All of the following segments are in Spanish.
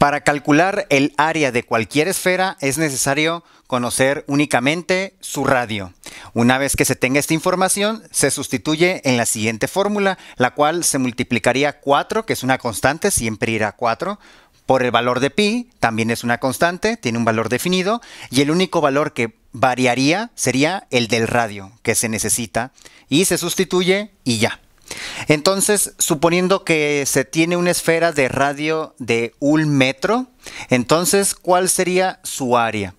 Para calcular el área de cualquier esfera es necesario conocer únicamente su radio. Una vez que se tenga esta información, se sustituye en la siguiente fórmula, la cual se multiplicaría 4, que es una constante, siempre irá 4, por el valor de pi, también es una constante, tiene un valor definido, y el único valor que variaría sería el del radio que se necesita, y se sustituye y ya. Entonces, suponiendo que se tiene una esfera de radio de un metro, entonces, ¿cuál sería su área?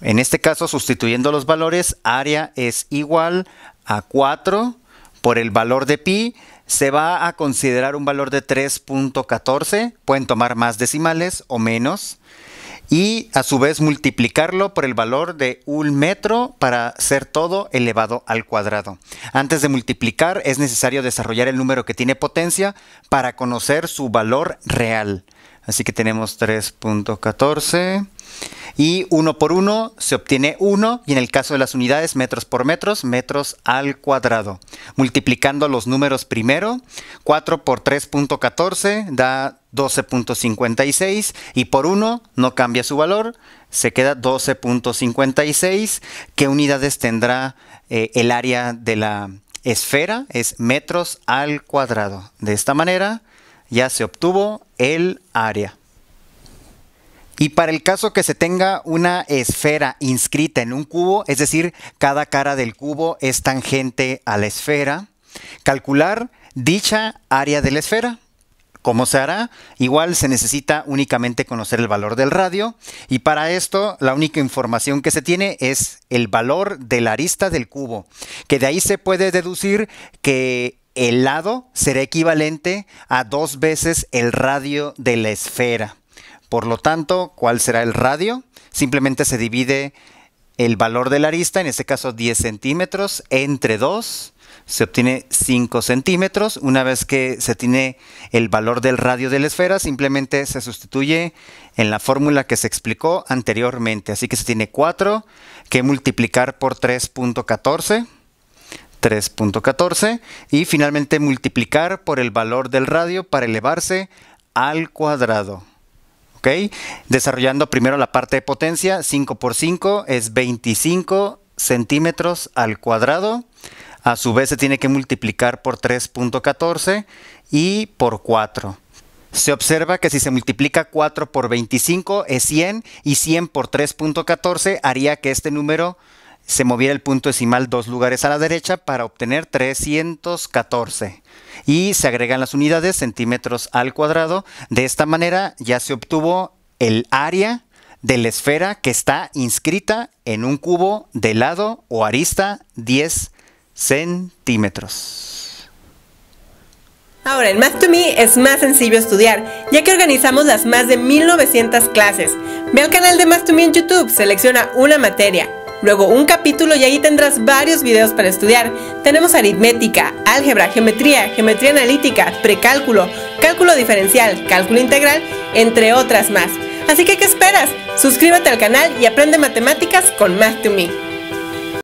En este caso, sustituyendo los valores, área es igual a 4 por el valor de pi. Se va a considerar un valor de 3.14. Pueden tomar más decimales o menos y a su vez multiplicarlo por el valor de un metro para ser todo elevado al cuadrado. Antes de multiplicar es necesario desarrollar el número que tiene potencia para conocer su valor real. Así que tenemos 3.14 y 1 por 1 se obtiene 1 y en el caso de las unidades metros por metros, metros al cuadrado. Multiplicando los números primero, 4 por 3.14 da 12.56 y por 1 no cambia su valor, se queda 12.56. ¿Qué unidades tendrá eh, el área de la esfera? Es metros al cuadrado. De esta manera ya se obtuvo el área. Y para el caso que se tenga una esfera inscrita en un cubo, es decir, cada cara del cubo es tangente a la esfera, calcular dicha área de la esfera. ¿Cómo se hará? Igual se necesita únicamente conocer el valor del radio y para esto la única información que se tiene es el valor de la arista del cubo, que de ahí se puede deducir que el lado será equivalente a dos veces el radio de la esfera. Por lo tanto, ¿cuál será el radio? Simplemente se divide el valor de la arista, en este caso 10 centímetros, entre 2 se obtiene 5 centímetros. Una vez que se tiene el valor del radio de la esfera, simplemente se sustituye en la fórmula que se explicó anteriormente. Así que se tiene 4 que multiplicar por 3.14. 3.14 y finalmente multiplicar por el valor del radio para elevarse al cuadrado. ¿Ok? Desarrollando primero la parte de potencia, 5 por 5 es 25 centímetros al cuadrado. A su vez se tiene que multiplicar por 3.14 y por 4. Se observa que si se multiplica 4 por 25 es 100 y 100 por 3.14 haría que este número se moviera el punto decimal dos lugares a la derecha para obtener 314. Y se agregan las unidades centímetros al cuadrado. De esta manera ya se obtuvo el área de la esfera que está inscrita en un cubo de lado o arista 10 centímetros. Ahora, en Math to Me es más sencillo estudiar, ya que organizamos las más de 1900 clases. Ve al canal de Math to Me en YouTube, selecciona una materia, luego un capítulo y ahí tendrás varios videos para estudiar. Tenemos aritmética, álgebra, geometría, geometría analítica, precálculo, cálculo diferencial, cálculo integral, entre otras más. Así que, ¿qué esperas? Suscríbete al canal y aprende matemáticas con Math to Me.